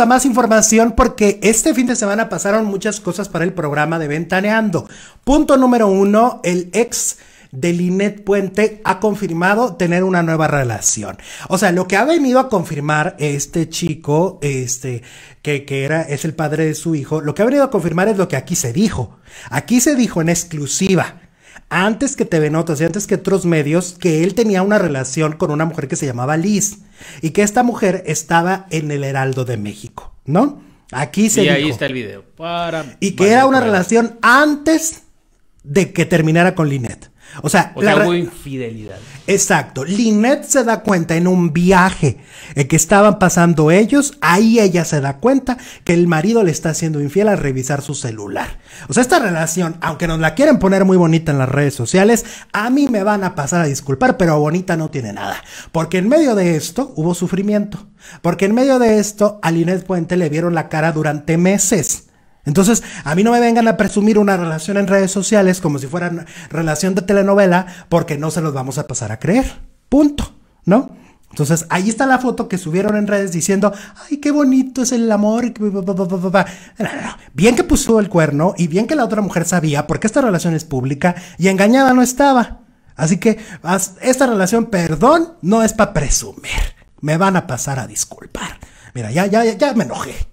a más información porque este fin de semana pasaron muchas cosas para el programa de Ventaneando. Punto número uno, el ex de Linet Puente ha confirmado tener una nueva relación. O sea, lo que ha venido a confirmar este chico, este, que, que, era, es el padre de su hijo, lo que ha venido a confirmar es lo que aquí se dijo. Aquí se dijo en exclusiva antes que TV Notas y antes que otros medios, que él tenía una relación con una mujer que se llamaba Liz y que esta mujer estaba en el Heraldo de México, ¿no? Aquí se. Y ahí está el video. y que era una relación antes de que terminara con Linette. O sea, la... infidelidad. Exacto. Linet se da cuenta en un viaje eh, que estaban pasando ellos. Ahí ella se da cuenta que el marido le está haciendo infiel al revisar su celular. O sea, esta relación, aunque nos la quieren poner muy bonita en las redes sociales, a mí me van a pasar a disculpar, pero bonita no tiene nada. Porque en medio de esto hubo sufrimiento. Porque en medio de esto a Linet Puente le vieron la cara durante meses. Entonces, a mí no me vengan a presumir una relación en redes sociales como si fuera relación de telenovela, porque no se los vamos a pasar a creer. Punto, ¿no? Entonces, ahí está la foto que subieron en redes diciendo, ay, qué bonito es el amor. Bien que puso el cuerno y bien que la otra mujer sabía, porque esta relación es pública y engañada no estaba. Así que esta relación, perdón, no es para presumir. Me van a pasar a disculpar. Mira, ya, ya, ya me enojé.